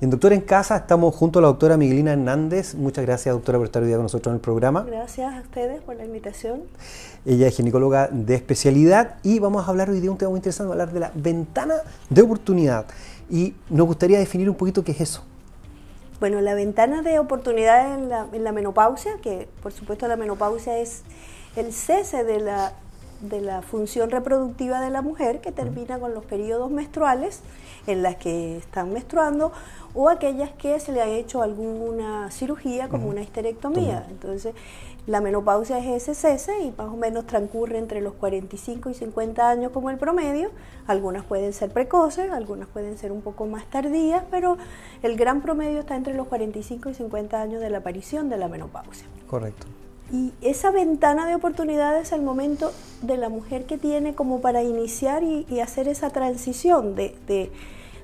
En Doctor en Casa estamos junto a la doctora Miguelina Hernández. Muchas gracias, doctora, por estar hoy día con nosotros en el programa. Gracias a ustedes por la invitación. Ella es ginecóloga de especialidad y vamos a hablar hoy de un tema muy interesante, hablar de la ventana de oportunidad. Y nos gustaría definir un poquito qué es eso. Bueno, la ventana de oportunidad en la menopausia, que por supuesto la menopausia es el cese de la de la función reproductiva de la mujer que termina con los periodos menstruales en las que están menstruando o aquellas que se le ha hecho alguna cirugía como una histerectomía. Entonces, la menopausia es ese cese y más o menos transcurre entre los 45 y 50 años como el promedio. Algunas pueden ser precoces, algunas pueden ser un poco más tardías, pero el gran promedio está entre los 45 y 50 años de la aparición de la menopausia. Correcto. Y esa ventana de oportunidades el momento de la mujer que tiene como para iniciar y, hacer esa transición de,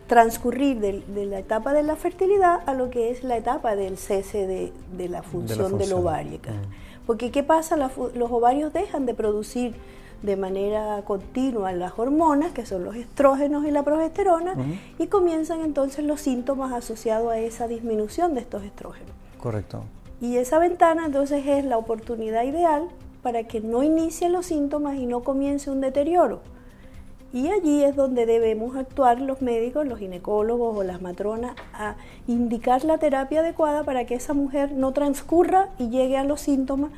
transcurrir de, la etapa de la fertilidad a lo que es la etapa del cese de, la, función la ovárica. ovario. Mm. Porque ¿qué pasa? los ovarios dejan de producir de manera continua las hormonas, que son los estrógenos y la progesterona, y comienzan entonces los síntomas asociados a esa disminución de estos estrógenos. Correcto. Y esa ventana entonces es la oportunidad ideal para que no inicien los síntomas y no comience un deterioro. Y allí es donde debemos actuar los médicos, los ginecólogos o las matronas a indicar la terapia adecuada para que esa mujer no transcurra y llegue a los síntomas,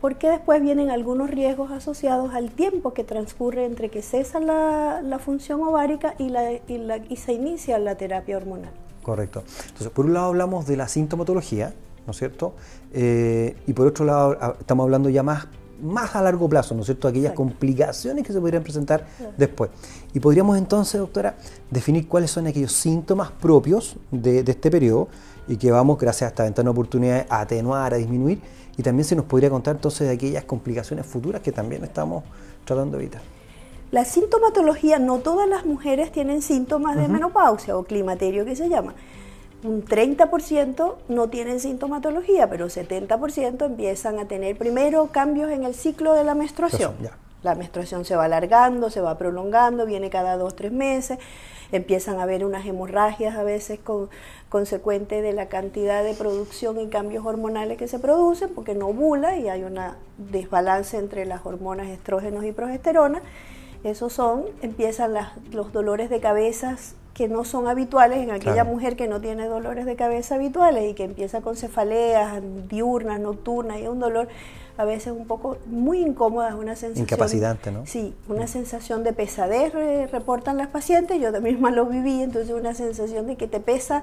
porque después vienen algunos riesgos asociados al tiempo que transcurre entre que cesa la, función ovárica y, y, y se inicia la terapia hormonal. Correcto. Entonces, por un lado hablamos de la sintomatología, ¿no es cierto? Eh, y por otro lado, ah, estamos hablando ya más, más a largo plazo, ¿no es cierto? Aquellas complicaciones que se podrían presentar después. Y podríamos entonces, doctora, definir cuáles son aquellos síntomas propios de, este periodo y que vamos, gracias a esta ventana de oportunidades, a atenuar, a disminuir. Y también se nos podría contar entonces de aquellas complicaciones futuras que también estamos tratando de evitar. La sintomatología, no todas las mujeres tienen síntomas de menopausia o climaterio que se llama un 30% no tienen sintomatología, pero 70% empiezan a tener primero cambios en el ciclo de la menstruación. La menstruación se va alargando, se va prolongando, viene cada dos, tres meses, empiezan a haber unas hemorragias a veces con, consecuente de la cantidad de producción y cambios hormonales que se producen, porque no ovula y hay un desbalance entre las hormonas estrógenos y progesterona. Esos son, empiezan las, los dolores de cabezas que no son habituales en aquella mujer que no tiene dolores de cabeza habituales y que empieza con cefaleas diurnas, nocturnas y un dolor a veces un poco muy incómoda, una sensación... Incapacitante, ¿no? Sí, mm. una sensación de pesadez reportan las pacientes, yo misma lo viví, entonces una sensación de que te pesa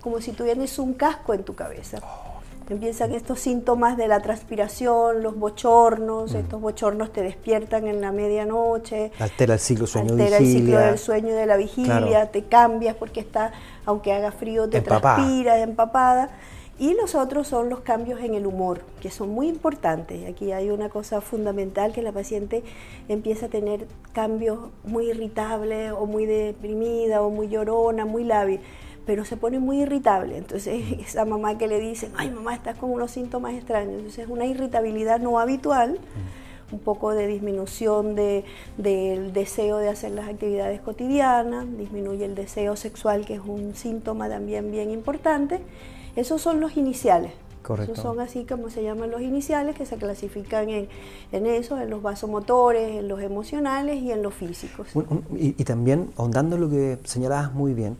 como si tuvieras un casco en tu cabeza. Oh. Empiezan estos síntomas de la transpiración, los bochornos, mm. estos bochornos te despiertan en la medianoche. Altera el ciclo Altera el ciclo del sueño de la vigilia, te cambias porque está, aunque haga frío, te transpiras, empapada. Y los otros son los cambios en el humor, que son muy importantes. Aquí hay una cosa fundamental, que la paciente empieza a tener cambios muy irritables o muy deprimida o muy llorona, muy lábil pero se pone muy irritable. Entonces, esa mamá que le dice... ay mamá, estás con unos síntomas extraños. Entonces, es una irritabilidad no habitual, un poco de disminución de, del deseo de hacer las actividades cotidianas, disminuye el deseo sexual, que es un síntoma también bien importante. Esos son los iniciales. Correcto. Esos son así como se llaman los iniciales, que se clasifican en, en eso, en los vasomotores, en los emocionales y en los físicos. Y, también, ahondando lo que señalabas muy bien,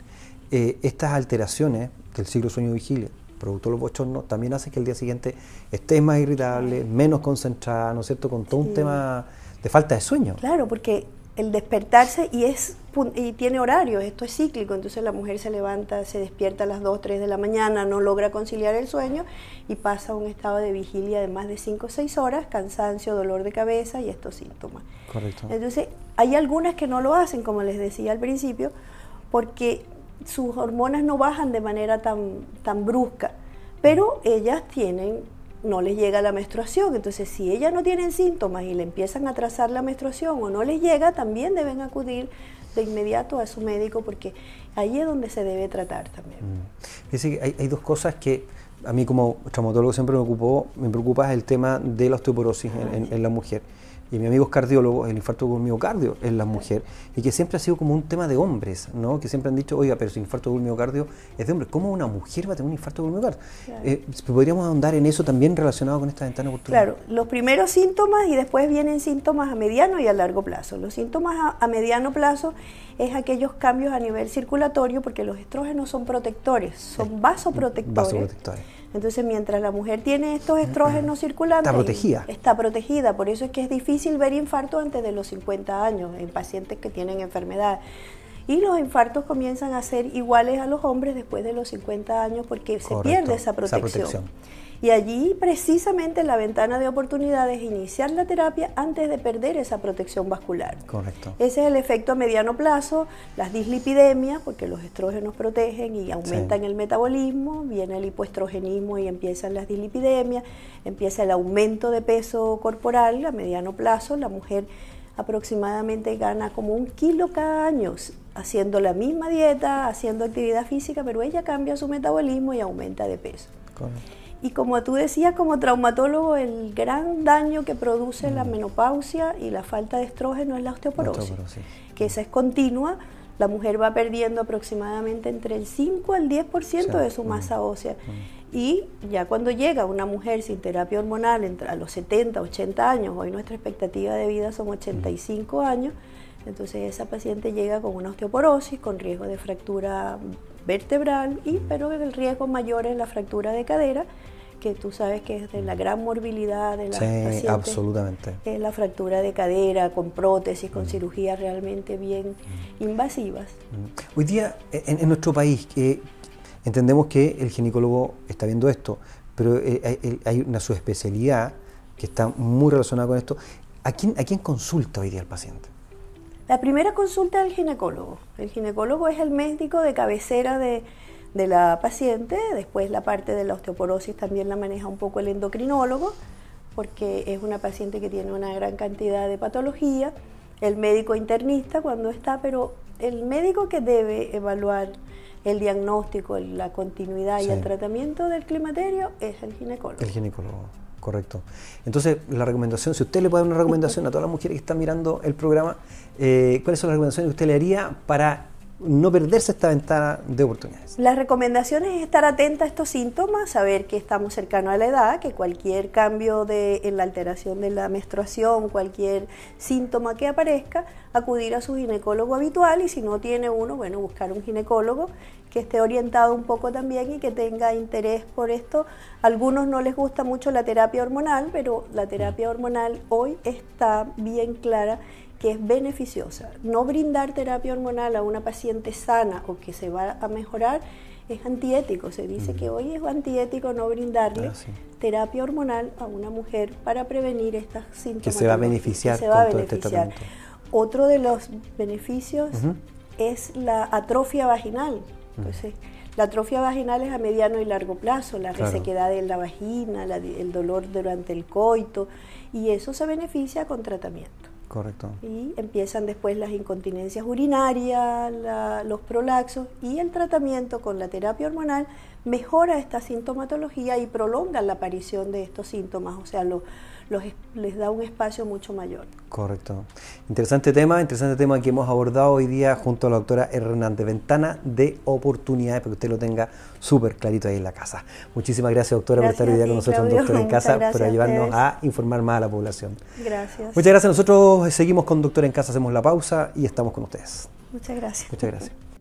eh, estas alteraciones del ciclo sueño-vigilia, producto de los bochornos, también hace que el día siguiente estés más irritable, menos concentrada, ¿no es cierto?, con todo un tema de falta de sueño. Claro, porque el despertarse y es y tiene horarios, esto es cíclico, entonces la mujer se levanta, se despierta a las 2, 3 de la mañana, no logra conciliar el sueño y pasa a un estado de vigilia de más de 5 o 6 horas, cansancio, dolor de cabeza y estos síntomas. Correcto. Entonces, hay algunas que no lo hacen, como les decía al principio, porque sus hormonas no bajan de manera tan, tan brusca, pero ellas tienen, no les llega la menstruación, entonces si ellas no tienen síntomas y le empiezan a trazar la menstruación o no les llega, también deben acudir de inmediato a su médico porque ahí es donde se debe tratar también. Mm. hay, dos cosas que a mí como traumatólogo siempre me ocupó, me preocupa el tema de la osteoporosis en la mujer y mi amigo es cardiólogo, el infarto de miocardio en las mujeres, y que siempre ha sido como un tema de hombres, ¿no? Que siempre han dicho, oiga, pero su infarto de miocardio es de hombre. ¿cómo una mujer va a tener un infarto de miocardio? Eh, ¿Podríamos ahondar en eso también relacionado con esta ventana cultural? Claro, los primeros síntomas y después vienen síntomas a mediano y a largo plazo. Los síntomas a, mediano plazo es aquellos cambios a nivel circulatorio, porque los estrógenos son protectores, son vasoprotectores. Vasoprotectores entonces, mientras la mujer tiene estos mm, estrógenos mm. circulando, está protegida. Está protegida, por eso es que es difícil ver infartos antes de los 50 años en pacientes que tienen enfermedad. Y los infartos comienzan a ser iguales a los hombres después de los 50 años porque se pierde Esa protección. Y allí precisamente la ventana de oportunidades es iniciar la terapia antes de perder esa protección vascular. Correcto. Ese es el efecto a mediano plazo, las dislipidemias, porque los estrógenos protegen y aumentan el metabolismo, viene el hipoestrogenismo y empiezan las dislipidemias, empieza el aumento de peso corporal a mediano plazo, la mujer aproximadamente gana como un kilo cada año haciendo la misma dieta, haciendo actividad física, pero ella cambia su metabolismo y aumenta de peso. Correcto. Y como tú decías, como traumatólogo, el gran daño que produce la mm. menopausia y la falta de estrógeno es la osteoporosis, que esa es continua. La mujer va perdiendo aproximadamente entre el 5 al 10% de su masa mm. ósea. Mm. Y ya cuando llega una mujer sin terapia hormonal a los 70, 80 años, hoy nuestra expectativa de vida son 85 años, entonces esa paciente llega con una osteoporosis, con riesgo de fractura vertebral, y, pero el riesgo mayor es la fractura de cadera, que tú sabes que es de la gran morbilidad de sí, absolutamente. Es la fractura de cadera con prótesis, con mm. cirugías realmente bien mm. invasivas. Mm. Hoy día en, nuestro país que entendemos que el ginecólogo está viendo esto, pero eh, hay una subespecialidad que está muy relacionada con esto. ¿A quién, ¿A quién consulta hoy día el paciente? La primera consulta es al ginecólogo. El ginecólogo es el médico de cabecera de, la paciente, después la parte de la osteoporosis también la maneja un poco el endocrinólogo, porque es una paciente que tiene una gran cantidad de patología, el médico internista cuando está, pero el médico que debe evaluar el diagnóstico, la continuidad y el tratamiento del climaterio es el ginecólogo. El ginecólogo. Correcto. Entonces, la recomendación, si usted le puede dar una recomendación a todas las mujeres que están mirando el programa, eh, ¿cuáles son las recomendaciones que usted le haría para no perderse esta ventana de oportunidades. Las recomendaciones es estar atenta a estos síntomas, saber que estamos cercanos a la edad, que cualquier cambio de, en la alteración de la menstruación, cualquier síntoma que aparezca, acudir a su ginecólogo habitual y si no tiene uno, bueno, buscar un ginecólogo que esté orientado un poco también y que tenga interés por esto. algunos no les gusta mucho la terapia hormonal, pero la terapia hormonal hoy está bien clara que es beneficiosa. No brindar terapia hormonal a una paciente sana o que se va a mejorar es antiético. Se dice que hoy es antiético no brindarle ah, terapia hormonal a una mujer para prevenir estas síntomas. Que se va a beneficiar este Otro de los beneficios es la atrofia vaginal. Entonces, la atrofia vaginal es a mediano y largo plazo, la resequedad en la vagina, el dolor durante el coito, y eso se beneficia con tratamiento. Correcto. Y empiezan después las incontinencias urinarias, los prolaxos y el tratamiento con la terapia hormonal mejora esta sintomatología y prolonga la aparición de estos síntomas. O sea, los les da un espacio mucho mayor. Correcto. Interesante tema, interesante tema que hemos abordado hoy día junto a la doctora Hernández. Ventana de oportunidades, para que usted lo tenga súper clarito ahí en la casa. Muchísimas gracias, doctora, por estar hoy día con nosotros en Doctora en Casa, para ayudarnos a, informar más a la población. Gracias. Muchas gracias. Nosotros seguimos con Doctor en Casa, hacemos la pausa y estamos con ustedes. Muchas gracias. Muchas gracias.